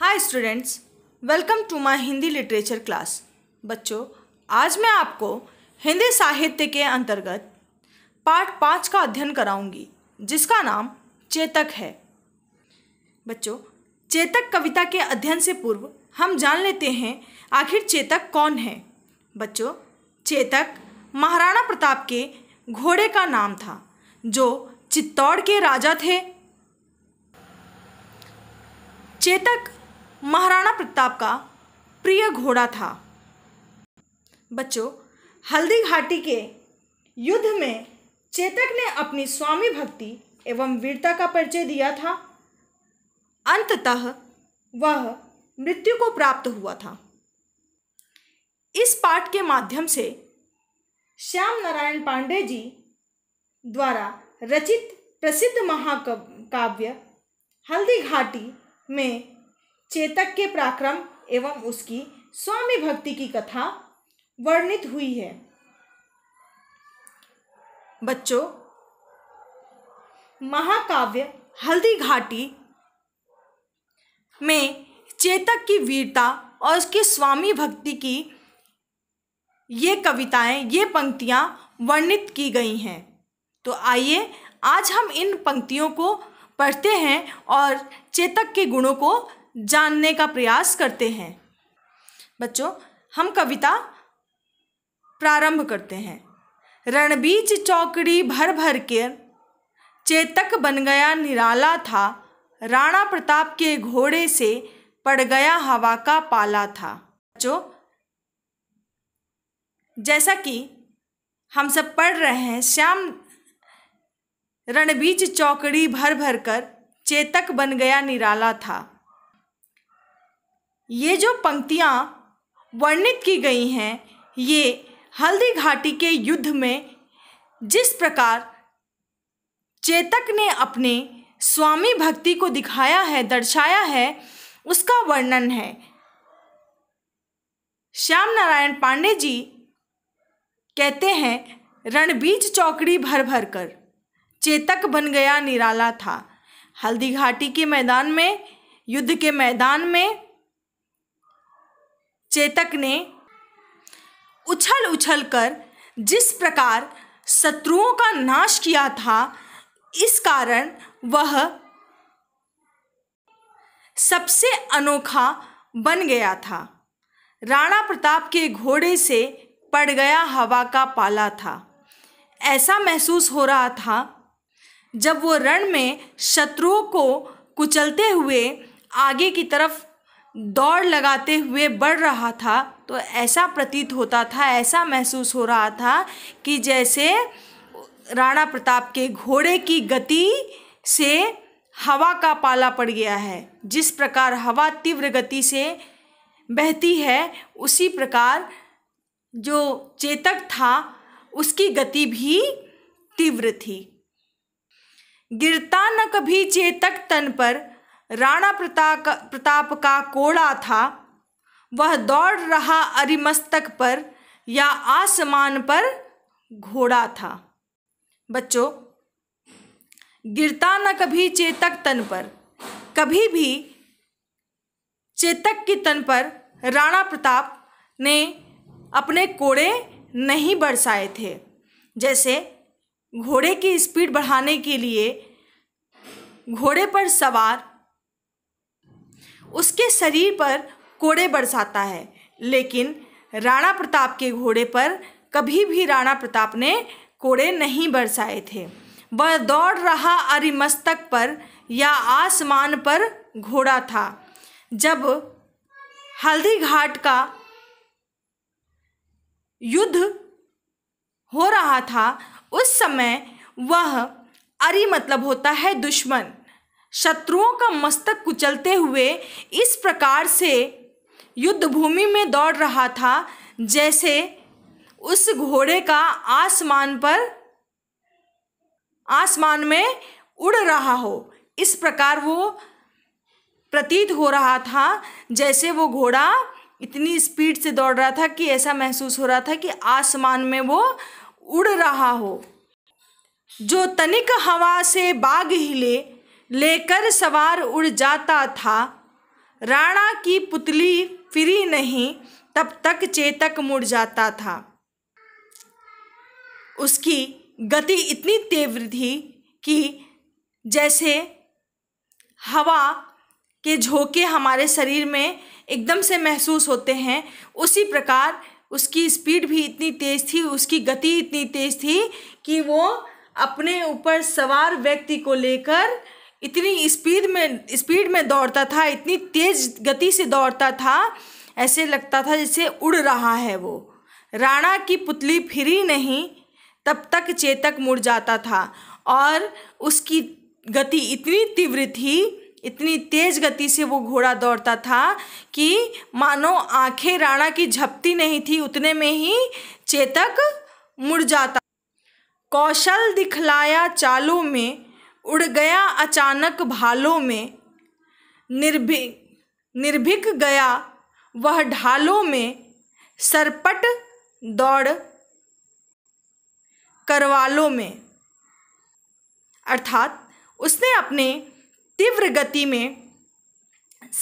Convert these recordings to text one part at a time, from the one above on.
hi students welcome to my Hindi literature class बच्चों आज मैं आपको हिंदी साहित्य के अंतर्गत पार्ट पाँच का अध्ययन कराऊंगी जिसका नाम चेतक है बच्चों चेतक कविता के अध्ययन से पूर्व हम जान लेते हैं आखिर चेतक कौन है बच्चों चेतक महाराणा प्रताप के घोड़े का नाम था जो चित्तौड़ के राजा थे चेतक महाराणा प्रताप का प्रिय घोड़ा था बच्चों हल्दी घाटी के युद्ध में चेतक ने अपनी स्वामी भक्ति एवं वीरता का परिचय दिया था अंततः वह मृत्यु को प्राप्त हुआ था इस पाठ के माध्यम से श्याम नारायण पांडे जी द्वारा रचित प्रसिद्ध महाकाव्य हल्दी घाटी में चेतक के पराक्रम एवं उसकी स्वामी भक्ति की कथा वर्णित हुई है बच्चों महाकाव्य हल्दी घाटी में चेतक की वीरता और उसकी स्वामी भक्ति की ये कविताएं ये पंक्तियां वर्णित की गई हैं तो आइए आज हम इन पंक्तियों को पढ़ते हैं और चेतक के गुणों को जानने का प्रयास करते हैं बच्चों हम कविता प्रारंभ करते हैं रणबीच चौकड़ी भर भर के चेतक बन गया निराला था राणा प्रताप के घोड़े से पड़ गया हवा का पाला था बच्चों जैसा कि हम सब पढ़ रहे हैं श्याम रणबीच चौकड़ी भर भर कर चेतक बन गया निराला था ये जो पंक्तियाँ वर्णित की गई हैं ये हल्दी घाटी के युद्ध में जिस प्रकार चेतक ने अपने स्वामी भक्ति को दिखाया है दर्शाया है उसका वर्णन है श्याम नारायण पांडे जी कहते हैं रणबीज चौकड़ी भर भर कर चेतक बन गया निराला था हल्दी घाटी के मैदान में युद्ध के मैदान में चेतक ने उछल उछल कर जिस प्रकार शत्रुओं का नाश किया था इस कारण वह सबसे अनोखा बन गया था राणा प्रताप के घोड़े से पड़ गया हवा का पाला था ऐसा महसूस हो रहा था जब वो रण में शत्रुओं को कुचलते हुए आगे की तरफ दौड़ लगाते हुए बढ़ रहा था तो ऐसा प्रतीत होता था ऐसा महसूस हो रहा था कि जैसे राणा प्रताप के घोड़े की गति से हवा का पाला पड़ गया है जिस प्रकार हवा तीव्र गति से बहती है उसी प्रकार जो चेतक था उसकी गति भी तीव्र थी गिरता न कभी चेतक तन पर राणा प्रताप प्रताप का कोड़ा था वह दौड़ रहा अरिमस्तक पर या आसमान पर घोड़ा था बच्चों गिरता न कभी चेतक तन पर कभी भी चेतक की तन पर राणा प्रताप ने अपने कोड़े नहीं बरसाए थे जैसे घोड़े की स्पीड बढ़ाने के लिए घोड़े पर सवार उसके शरीर पर कोड़े बरसाता है लेकिन राणा प्रताप के घोड़े पर कभी भी राणा प्रताप ने कोड़े नहीं बरसाए थे वह दौड़ रहा अरिमस्तक पर या आसमान पर घोड़ा था जब हल्दी घाट का युद्ध हो रहा था उस समय वह अरी मतलब होता है दुश्मन शत्रुओं का मस्तक कुचलते हुए इस प्रकार से युद्ध भूमि में दौड़ रहा था जैसे उस घोड़े का आसमान पर आसमान में उड़ रहा हो इस प्रकार वो प्रतीत हो रहा था जैसे वो घोड़ा इतनी स्पीड से दौड़ रहा था कि ऐसा महसूस हो रहा था कि आसमान में वो उड़ रहा हो जो तनिक हवा से बाग हिले लेकर सवार उड़ जाता था राणा की पुतली फिरी नहीं तब तक चेतक मुड़ जाता था उसकी गति इतनी तीव्र थी कि जैसे हवा के झोंके हमारे शरीर में एकदम से महसूस होते हैं उसी प्रकार उसकी स्पीड भी इतनी तेज़ थी उसकी गति इतनी तेज़ थी कि वो अपने ऊपर सवार व्यक्ति को लेकर इतनी स्पीड में स्पीड में दौड़ता था इतनी तेज गति से दौड़ता था ऐसे लगता था जैसे उड़ रहा है वो राणा की पुतली फिरी नहीं तब तक चेतक मुड़ जाता था और उसकी गति इतनी तीव्र थी इतनी तेज गति से वो घोड़ा दौड़ता था कि मानो आंखें राणा की झपती नहीं थी उतने में ही चेतक मुड़ जाता कौशल दिखलाया चालों में उड़ गया अचानक भालों में निर्भी निर्भीक गया वह ढालों में सरपट दौड़ करवालों में अर्थात उसने अपने तीव्र गति में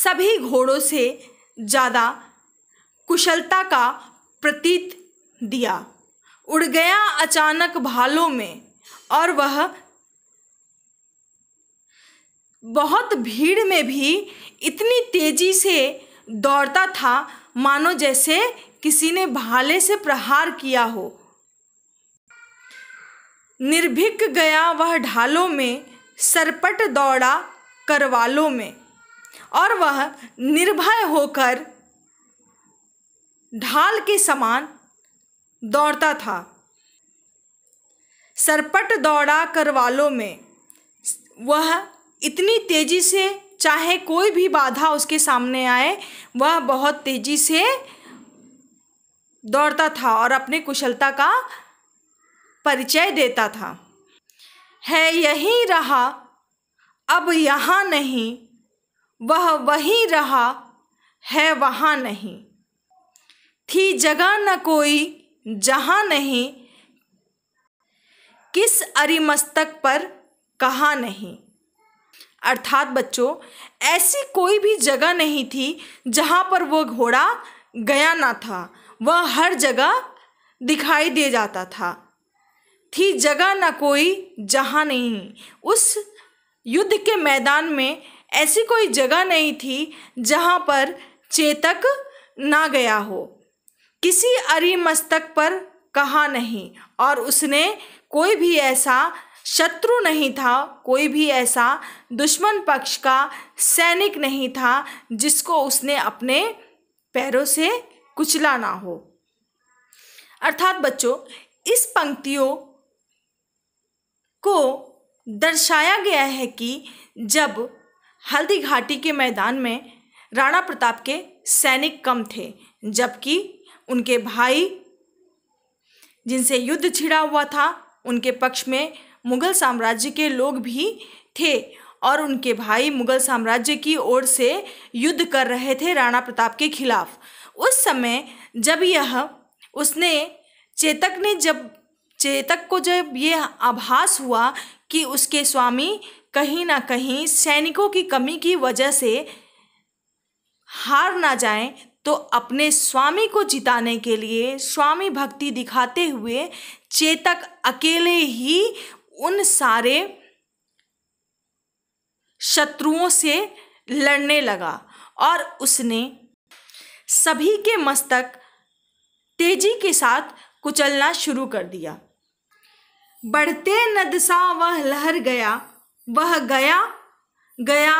सभी घोड़ों से ज़्यादा कुशलता का प्रतीत दिया उड़ गया अचानक भालों में और वह बहुत भीड़ में भी इतनी तेज़ी से दौड़ता था मानो जैसे किसी ने भाले से प्रहार किया हो निर्भिक गया वह ढालों में सरपट दौड़ा करवालों में और वह निर्भय होकर ढाल के समान दौड़ता था सरपट दौड़ा करवालों में वह इतनी तेज़ी से चाहे कोई भी बाधा उसके सामने आए वह बहुत तेज़ी से दौड़ता था और अपने कुशलता का परिचय देता था है यही रहा अब यहाँ नहीं वह वहीं रहा है वहाँ नहीं थी जगह न कोई जहाँ नहीं किस अरिमस्तक पर कहा नहीं अर्थात बच्चों ऐसी कोई भी जगह नहीं थी जहाँ पर वह घोड़ा गया ना था वह हर जगह दिखाई दे जाता था थी जगह ना कोई जहाँ नहीं उस युद्ध के मैदान में ऐसी कोई जगह नहीं थी जहाँ पर चेतक ना गया हो किसी अरी मस्तक पर कहा नहीं और उसने कोई भी ऐसा शत्रु नहीं था कोई भी ऐसा दुश्मन पक्ष का सैनिक नहीं था जिसको उसने अपने पैरों से कुचला ना हो अर्थात बच्चों इस पंक्तियों को दर्शाया गया है कि जब हल्दी घाटी के मैदान में राणा प्रताप के सैनिक कम थे जबकि उनके भाई जिनसे युद्ध छिड़ा हुआ था उनके पक्ष में मुगल साम्राज्य के लोग भी थे और उनके भाई मुगल साम्राज्य की ओर से युद्ध कर रहे थे राणा प्रताप के खिलाफ उस समय जब यह उसने चेतक ने जब चेतक को जब ये आभास हुआ कि उसके स्वामी कहीं ना कहीं सैनिकों की कमी की वजह से हार ना जाएं तो अपने स्वामी को जिताने के लिए स्वामी भक्ति दिखाते हुए चेतक अकेले ही उन सारे शत्रुओं से लड़ने लगा और उसने सभी के मस्तक तेजी के साथ कुचलना शुरू कर दिया बढ़ते नद सा वह लहर गया वह गया गया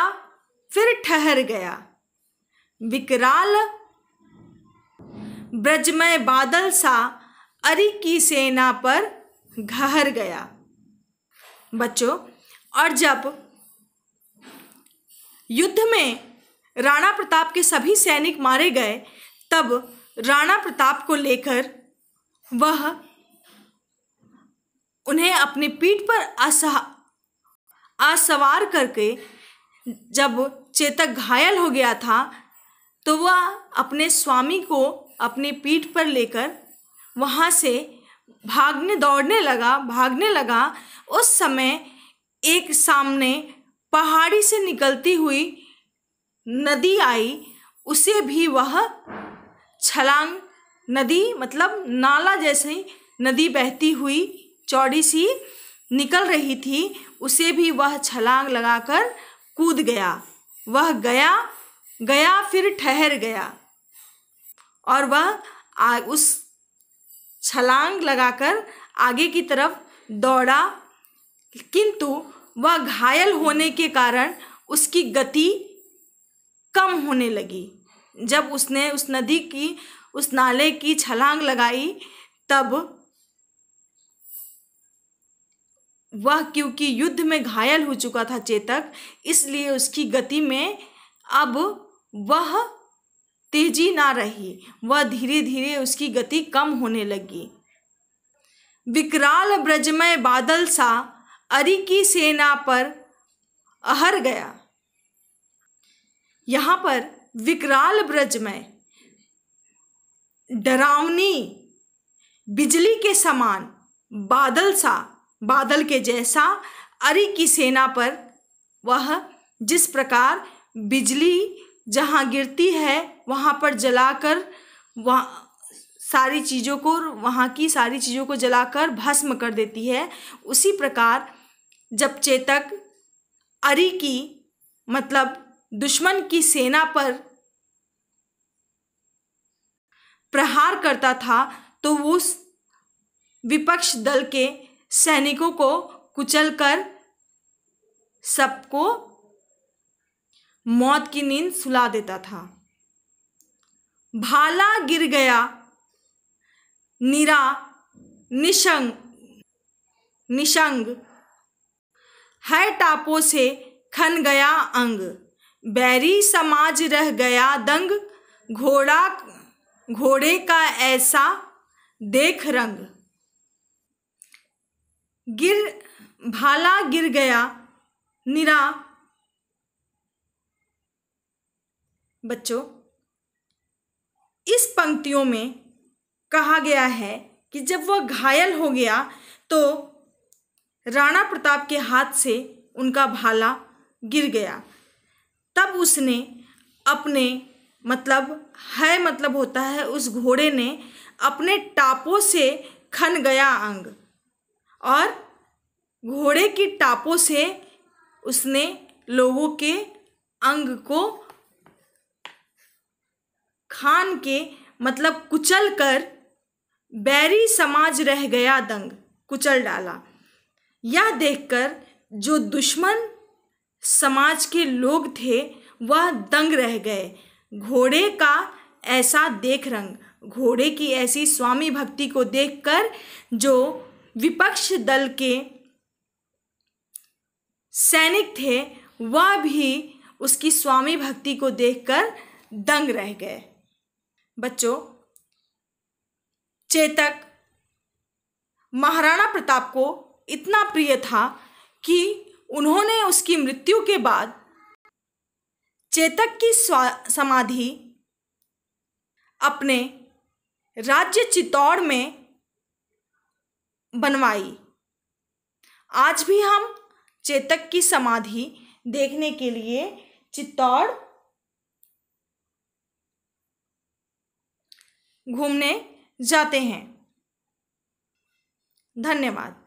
फिर ठहर गया विकराल ब्रजमय बादल सा अरी की सेना पर घहर गया बच्चों और जब युद्ध में राणा प्रताप के सभी सैनिक मारे गए तब राणा प्रताप को लेकर वह उन्हें अपनी पीठ पर असहा असवार करके जब चेतक घायल हो गया था तो वह अपने स्वामी को अपनी पीठ पर लेकर वहाँ से भागने दौड़ने लगा भागने लगा उस समय एक सामने पहाड़ी से निकलती हुई नदी आई उसे भी वह छलांग नदी मतलब नाला जैसी नदी बहती हुई चौड़ी सी निकल रही थी उसे भी वह छलांग लगाकर कूद गया वह गया गया फिर ठहर गया और वह आ, उस छलांग लगाकर आगे की तरफ दौड़ा किंतु वह घायल होने के कारण उसकी गति कम होने लगी जब उसने उस नदी की उस नाले की छलांग लगाई तब वह क्योंकि युद्ध में घायल हो चुका था चेतक इसलिए उसकी गति में अब वह तेजी ना रही वह धीरे धीरे उसकी गति कम होने लगी विकराल ब्रजमय बादल सा अरि की सेना पर अहर गया यहाँ पर विकराल ब्रजमय डरावनी बिजली के समान बादल सा बादल के जैसा अरि की सेना पर वह जिस प्रकार बिजली जहाँ गिरती है वहाँ पर जलाकर वहाँ सारी चीज़ों को वहाँ की सारी चीज़ों को जलाकर भस्म कर देती है उसी प्रकार जब चेतक अरी की मतलब दुश्मन की सेना पर प्रहार करता था तो उस विपक्ष दल के सैनिकों को कुचलकर सबको मौत की नींद सुला देता था भाला गिर गया निरा निशंग निशंग हर टापों से खन गया अंग बैरी समाज रह गया दंग घोड़ा घोड़े का ऐसा देख रंग गिर भाला गिर गया निरा बच्चों इस पंक्तियों में कहा गया है कि जब वह घायल हो गया तो राणा प्रताप के हाथ से उनका भाला गिर गया तब उसने अपने मतलब है मतलब होता है उस घोड़े ने अपने टापों से खन गया अंग और घोड़े की टापों से उसने लोगों के अंग को खान के मतलब कुचल कर बैरी समाज रह गया दंग कुचल डाला यह देखकर जो दुश्मन समाज के लोग थे वह दंग रह गए घोड़े का ऐसा देख रंग घोड़े की ऐसी स्वामी भक्ति को देखकर जो विपक्ष दल के सैनिक थे वह भी उसकी स्वामी भक्ति को देखकर दंग रह गए बच्चों चेतक महाराणा प्रताप को इतना प्रिय था कि उन्होंने उसकी मृत्यु के बाद चेतक की समाधि अपने राज्य चित्तौड़ में बनवाई आज भी हम चेतक की समाधि देखने के लिए चित्तौड़ घूमने जाते हैं धन्यवाद